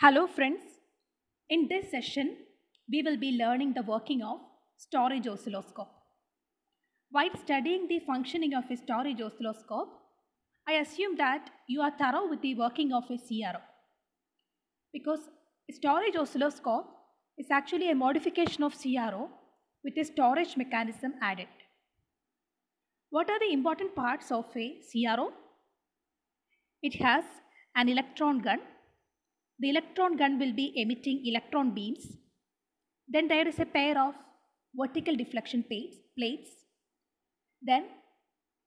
Hello friends, in this session we will be learning the working of storage oscilloscope. While studying the functioning of a storage oscilloscope, I assume that you are thorough with the working of a CRO because storage oscilloscope is actually a modification of CRO with a storage mechanism added. What are the important parts of a CRO? It has an electron gun the electron gun will be emitting electron beams. Then there is a pair of vertical deflection plates. Then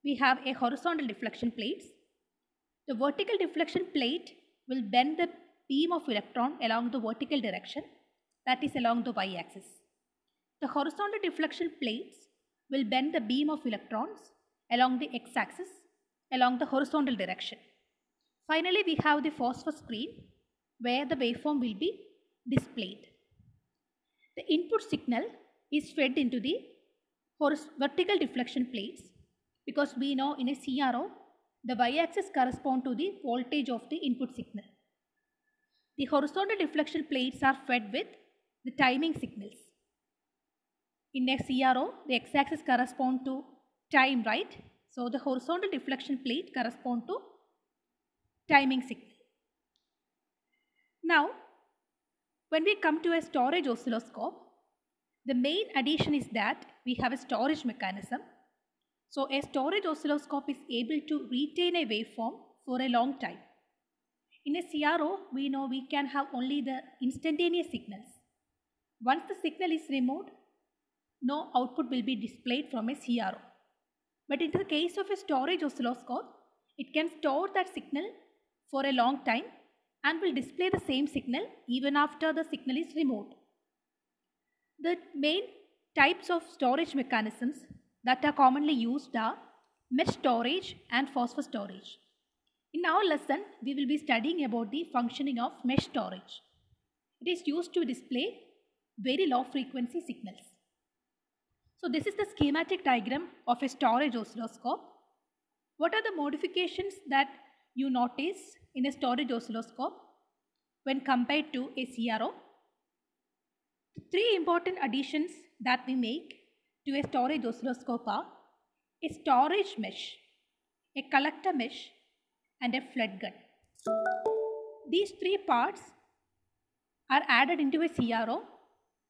we have a horizontal deflection plates. The vertical deflection plate will bend the beam of electron along the vertical direction that is along the y-axis. The horizontal deflection plates will bend the beam of electrons along the x-axis along the horizontal direction. Finally, we have the phosphor screen where the waveform will be displayed. The input signal is fed into the vertical deflection plates because we know in a CRO the y-axis correspond to the voltage of the input signal. The horizontal deflection plates are fed with the timing signals. In a CRO, the x-axis correspond to time, right? So the horizontal deflection plate correspond to timing signal. Now, when we come to a storage oscilloscope, the main addition is that we have a storage mechanism. So a storage oscilloscope is able to retain a waveform for a long time. In a CRO, we know we can have only the instantaneous signals. Once the signal is removed, no output will be displayed from a CRO. But in the case of a storage oscilloscope, it can store that signal for a long time and will display the same signal even after the signal is removed. The main types of storage mechanisms that are commonly used are mesh storage and phosphor storage. In our lesson, we will be studying about the functioning of mesh storage. It is used to display very low frequency signals. So this is the schematic diagram of a storage oscilloscope. What are the modifications that you notice in a storage oscilloscope when compared to a CRO. Three important additions that we make to a storage oscilloscope are a storage mesh, a collector mesh and a flood gun. These three parts are added into a CRO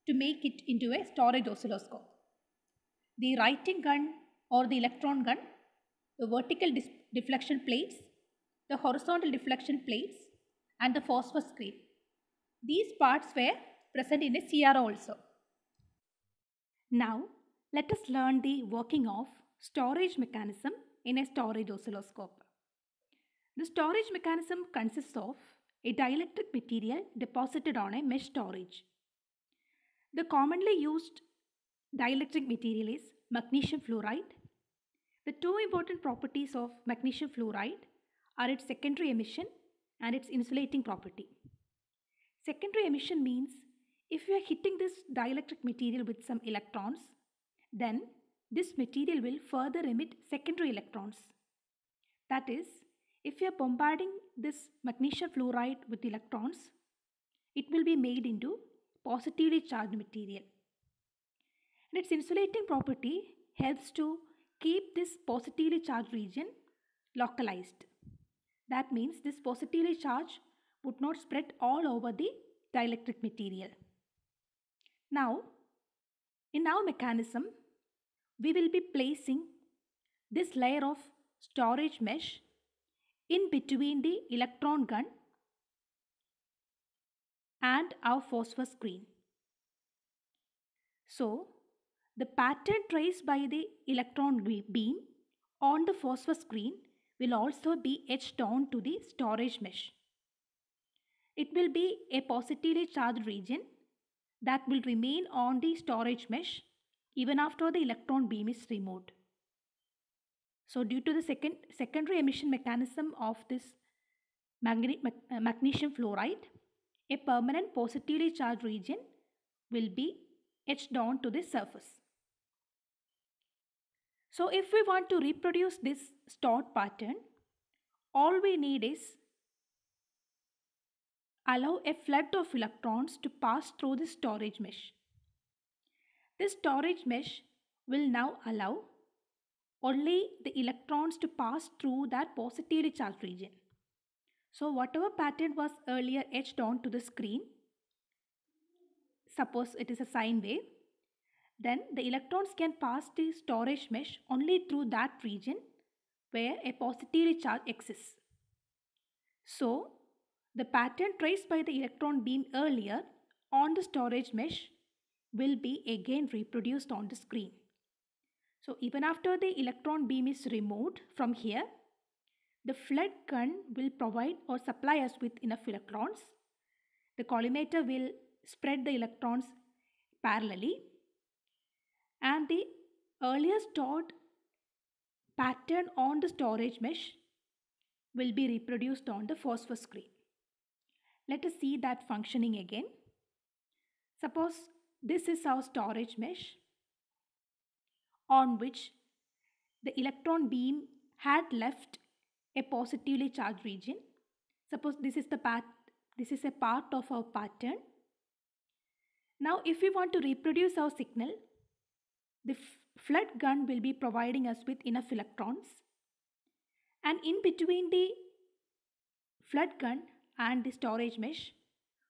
to make it into a storage oscilloscope. The writing gun or the electron gun, the vertical deflection plates the horizontal deflection plates and the phosphor screen. These parts were present in a CRO also. Now let us learn the working of storage mechanism in a storage oscilloscope. The storage mechanism consists of a dielectric material deposited on a mesh storage. The commonly used dielectric material is magnesium fluoride. The two important properties of magnesium fluoride are its secondary emission and its insulating property. Secondary emission means if you are hitting this dielectric material with some electrons, then this material will further emit secondary electrons. That is, if you are bombarding this magnesium fluoride with electrons, it will be made into positively charged material. And its insulating property helps to keep this positively charged region localized. That means this positively charge would not spread all over the dielectric material. Now, in our mechanism, we will be placing this layer of storage mesh in between the electron gun and our phosphor screen. So, the pattern traced by the electron beam on the phosphor screen will also be etched down to the storage mesh. It will be a positively charged region that will remain on the storage mesh even after the electron beam is removed. So due to the second, secondary emission mechanism of this magne uh, magnesium fluoride, a permanent positively charged region will be etched down to the surface. So if we want to reproduce this stored pattern, all we need is allow a flood of electrons to pass through the storage mesh. This storage mesh will now allow only the electrons to pass through that positively charged region. So whatever pattern was earlier etched onto the screen, suppose it is a sine wave, then the electrons can pass the storage mesh only through that region where a positive charge exists. So, the pattern traced by the electron beam earlier on the storage mesh will be again reproduced on the screen. So, even after the electron beam is removed from here, the flood gun will provide or supply us with enough electrons. The collimator will spread the electrons parallelly and the earlier stored pattern on the storage mesh will be reproduced on the phosphor screen. Let us see that functioning again. Suppose this is our storage mesh on which the electron beam had left a positively charged region. Suppose this is the path, this is a part of our pattern. Now if we want to reproduce our signal, the flood gun will be providing us with enough electrons. And in between the flood gun and the storage mesh,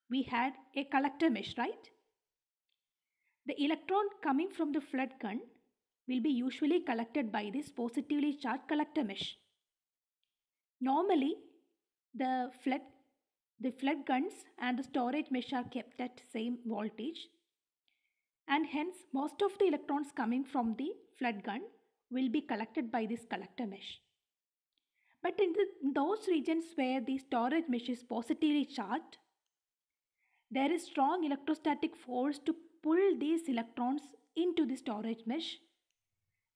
we had a collector mesh, right? The electron coming from the flood gun will be usually collected by this positively charged collector mesh. Normally, the flood, the flood guns and the storage mesh are kept at same voltage and hence most of the electrons coming from the flood gun will be collected by this collector mesh. But in, the, in those regions where the storage mesh is positively charged, there is strong electrostatic force to pull these electrons into the storage mesh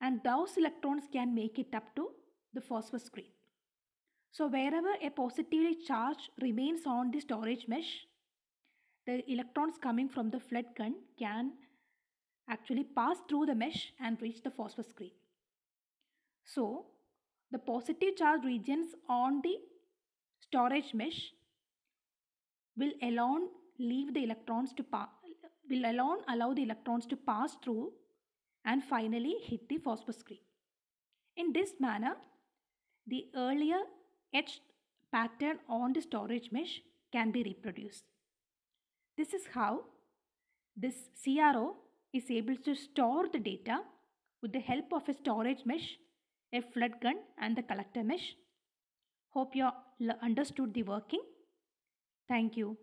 and those electrons can make it up to the phosphor screen. So wherever a positively charge remains on the storage mesh, the electrons coming from the flood gun can actually pass through the mesh and reach the phosphor screen. So, the positive charge regions on the storage mesh will alone leave the electrons to pass will alone allow the electrons to pass through and finally hit the phosphor screen. In this manner, the earlier etched pattern on the storage mesh can be reproduced. This is how this CRO is able to store the data with the help of a storage mesh, a flood gun and the collector mesh. Hope you understood the working. Thank you.